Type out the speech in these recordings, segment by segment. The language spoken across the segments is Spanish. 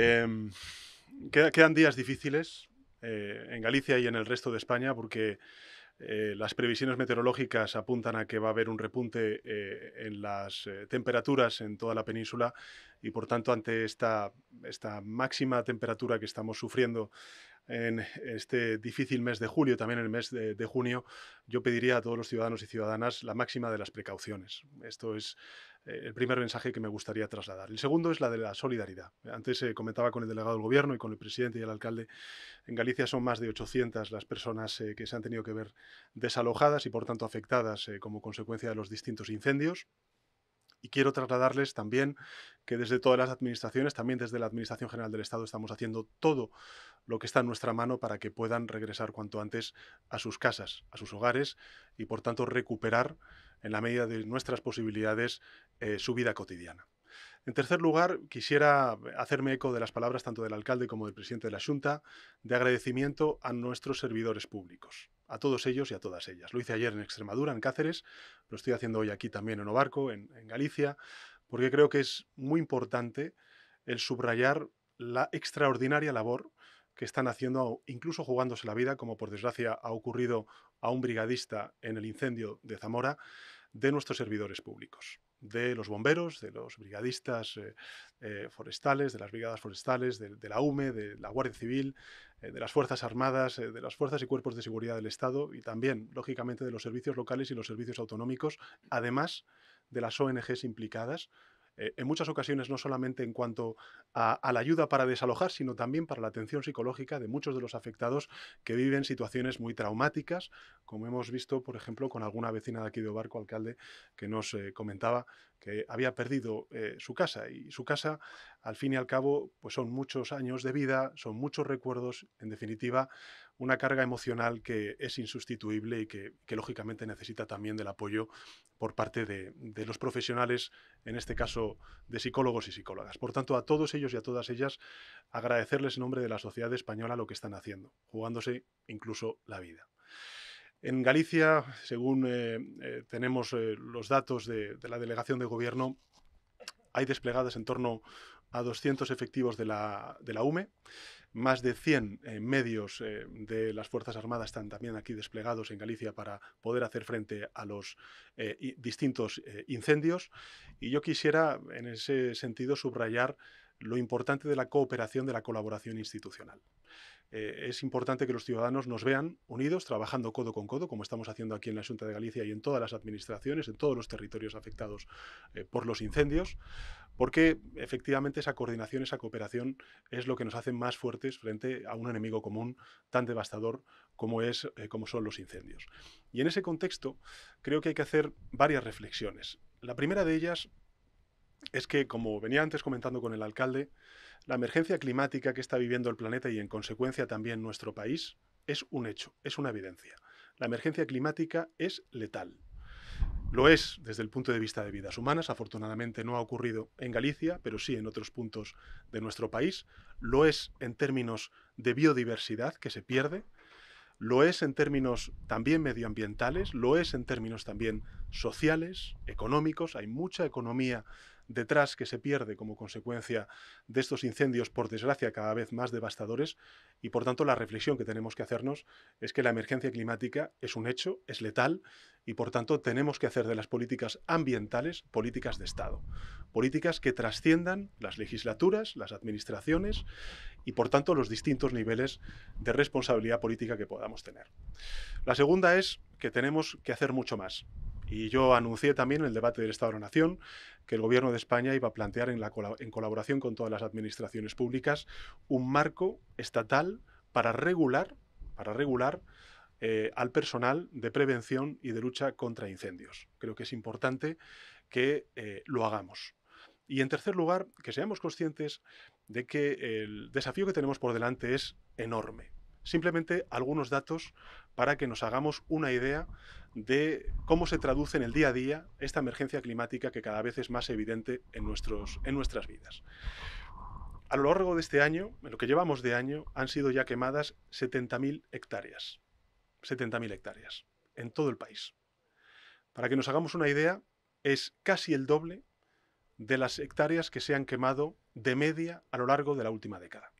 Em, quedan días difíciles eh, en Galicia y en el resto de España porque eh, las previsiones meteorológicas apuntan a que va a haber un repunte eh, en las temperaturas en toda la península y por tanto ante esta, esta máxima temperatura que estamos sufriendo en este difícil mes de julio, también en el mes de, de, junio, yo pediría a todos los ciudadanos y ciudadanas la máxima de las precauciones. Esto es eh, el primer mensaje que me gustaría trasladar. El segundo es la de la solidaridad. Antes eh, comentaba con el delegado del gobierno y con el presidente y el alcalde. En Galicia son más de 800 las personas eh, que se han tenido que ver desalojadas y por tanto afectadas como consecuencia de los distintos incendios. Y quiero trasladarles también que desde todas las administraciones, también desde la Administración General del Estado, estamos haciendo todo lo que está en nuestra mano para que puedan regresar cuanto antes a sus casas, a sus hogares y por tanto recuperar en la medida de nuestras posibilidades, eh, su vida cotidiana. En tercer lugar, quisiera hacerme eco de las palabras tanto del alcalde como del presidente de la Junta de agradecimiento a nuestros servidores públicos, a todos ellos y a todas ellas. Lo hice ayer en Extremadura, en Cáceres, lo estoy haciendo hoy aquí también en Obarco, en Galicia, porque creo que es muy importante el subrayar la extraordinaria labor que están haciendo, incluso jugándose la vida, como por desgracia ha ocurrido a un brigadista en el incendio de Zamora, de nuestros servidores públicos, de los bomberos, de los brigadistas eh, eh, forestales, de las brigadas forestales, de, la UME, de la Guardia Civil, eh, de las Fuerzas Armadas, de las Fuerzas y Cuerpos de Seguridad del Estado y también, lógicamente, de los servicios locales y los servicios autonómicos, además de las ONGs implicadas eh, en muchas ocasiones no solamente en cuanto a, la ayuda para desalojar, sino también para la atención psicológica de muchos de los afectados que viven situaciones muy traumáticas, como hemos visto, por ejemplo, con alguna vecina de aquí de Obarco, alcalde, que nos eh, comentaba que había perdido eh, su casa. Y su casa, al fin y al cabo, pues son muchos años de vida, son muchos recuerdos, en definitiva, una carga emocional que es insustituible y que, lógicamente necesita también del apoyo por parte de, de, los profesionales, en este caso de psicólogos y psicólogas. Por tanto, a todos ellos y a todas ellas, agradecerles en nombre de la sociedad española lo que están haciendo, jugándose incluso la vida. En Galicia, según eh, eh, tenemos eh, los datos de, la delegación de gobierno, hay desplegadas en torno a 200 efectivos de la, de la UME, más de 100 medios de las Fuerzas Armadas están también aquí desplegados en Galicia para poder hacer frente a los distintos incendios. Y yo quisiera, en ese sentido, subrayar lo importante de la cooperación, de la colaboración institucional. Eh, es importante que los ciudadanos nos vean unidos, trabajando codo con codo, como estamos haciendo aquí en la Junta de Galicia y en todas las administraciones, en todos los territorios afectados eh, por los incendios, porque efectivamente esa coordinación, esa cooperación es lo que nos hace más fuertes frente a un enemigo común tan devastador como, es, eh, como son los incendios. Y en ese contexto creo que hay que hacer varias reflexiones. La primera de ellas es que, como venía antes comentando con el alcalde, la emergencia climática que está viviendo el planeta y en consecuencia también nuestro país es un hecho, es una evidencia. La emergencia climática es letal. Lo es desde el punto de vista de vidas humanas, afortunadamente no ha ocurrido en Galicia, pero sí en otros puntos de nuestro país. Lo es en términos de biodiversidad que se pierde, lo es en términos también medioambientales, lo es en términos también sociales, económicos. Hay mucha economía detrás que se pierde como consecuencia de estos incendios, por desgracia, cada vez más devastadores. Y por tanto, la reflexión que tenemos que hacernos es que la emergencia climática es un hecho, es letal, y por tanto tenemos que hacer de las políticas ambientales políticas de Estado. Políticas que trasciendan las legislaturas, las administraciones y por tanto los distintos niveles de responsabilidad política que podamos tener. La segunda es que tenemos que hacer mucho más. Y yo anuncié también en el debate del Estado-Nación de la que el Gobierno de España iba a plantear en, la, en colaboración con todas las administraciones públicas un marco estatal para regular, para regular eh, al personal de prevención y de lucha contra incendios. Creo que es importante que eh, lo hagamos. Y en tercer lugar, que seamos conscientes de que el desafío que tenemos por delante es enorme. Simplemente algunos datos para que nos hagamos una idea de cómo se traduce en el día a día esta emergencia climática que cada vez es más evidente en, nuestros, en nuestras vidas. A lo largo de este año, en lo que llevamos de año, han sido ya quemadas 70.000 hectáreas. 70.000 hectáreas en todo el país. Para que nos hagamos una idea, es casi el doble de las hectáreas que se han quemado de media a lo largo de la última década.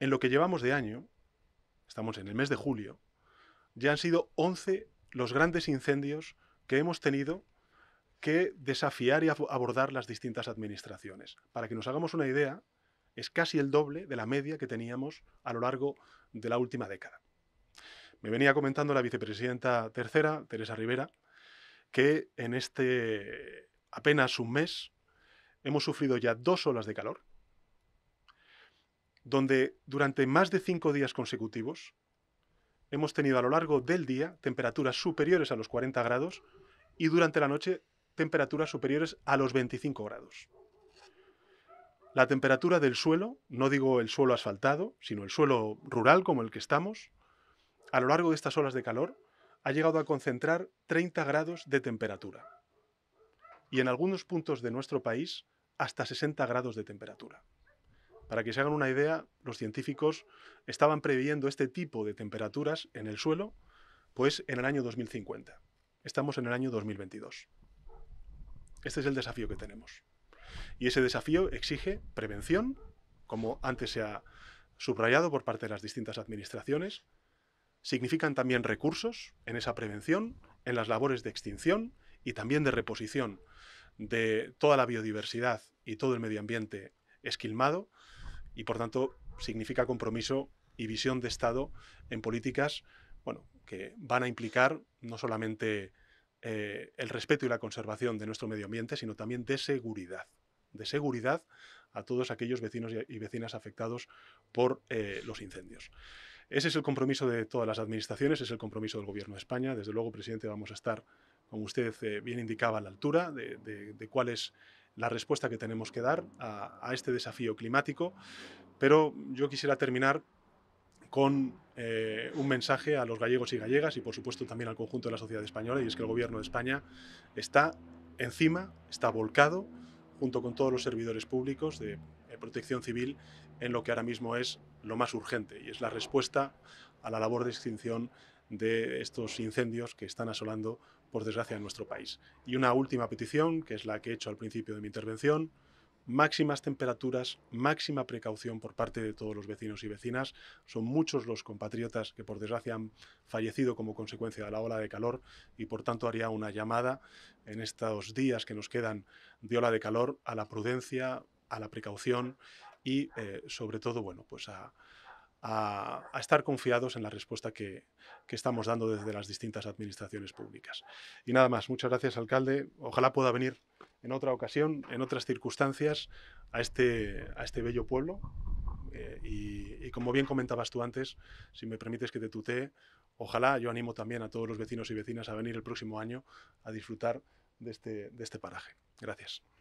En lo que llevamos de año, estamos en el mes de julio, ya han sido 11 los grandes incendios que hemos tenido que desafiar y abordar las distintas administraciones. Para que nos hagamos una idea, es casi el doble de la media que teníamos a lo largo de la última década. Me venía comentando la vicepresidenta tercera, Teresa Rivera, que en este apenas un mes hemos sufrido ya dos olas de calor, donde durante más de cinco días consecutivos hemos tenido a lo largo del día temperaturas superiores a los 40 grados y durante la noche temperaturas superiores a los 25 grados. La temperatura del suelo, no digo el suelo asfaltado, sino el suelo rural como el que estamos, a lo largo de estas olas de calor ha llegado a concentrar 30 grados de temperatura y en algunos puntos de nuestro país hasta 60 grados de temperatura. Para que se hagan una idea, los científicos estaban previendo este tipo de temperaturas en el suelo, pues en el año 2050. Estamos en el año 2022. Este es el desafío que tenemos. Y ese desafío exige prevención, como antes se ha subrayado por parte de las distintas administraciones. Significan también recursos en esa prevención, en las labores de extinción y también de reposición de toda la biodiversidad y todo el medio ambiente esquilmado y por tanto significa compromiso y visión de Estado en políticas bueno, que van a implicar no solamente eh, el respeto y la conservación de nuestro medio ambiente, sino también de seguridad. De seguridad a todos aquellos vecinos y vecinas afectados por eh, los incendios. Ese es el compromiso de todas las administraciones, es el compromiso del Gobierno de España. Desde luego, presidente, vamos a estar, como usted eh, bien indicaba, a la altura de, cuáles la respuesta que tenemos que dar a, este desafío climático. Pero yo quisiera terminar con eh, un mensaje a los gallegos y gallegas y por supuesto también al conjunto de la sociedad española y es que el gobierno de España está encima, está volcado junto con todos los servidores públicos de eh, protección civil en lo que ahora mismo es lo más urgente y es la respuesta a la labor de extinción de estos incendios que están asolando por desgracia, en nuestro país. Y una última petición, que es la que he hecho al principio de mi intervención, máximas temperaturas, máxima precaución por parte de todos los vecinos y vecinas. Son muchos los compatriotas que por desgracia han fallecido como consecuencia de la ola de calor y por tanto haría una llamada en estos días que nos quedan de ola de calor a la prudencia, a la precaución y eh, sobre todo, bueno, pues a, a, estar confiados en la respuesta que, que, estamos dando desde las distintas administraciones públicas. Y nada más, muchas gracias, alcalde. Ojalá pueda venir en otra ocasión, en otras circunstancias, a este, a este bello pueblo. Eh, y, como bien comentabas tú antes, si me permites que te tutee, ojalá yo animo también a todos los vecinos y vecinas a venir el próximo año a disfrutar de este, de este paraje. Gracias.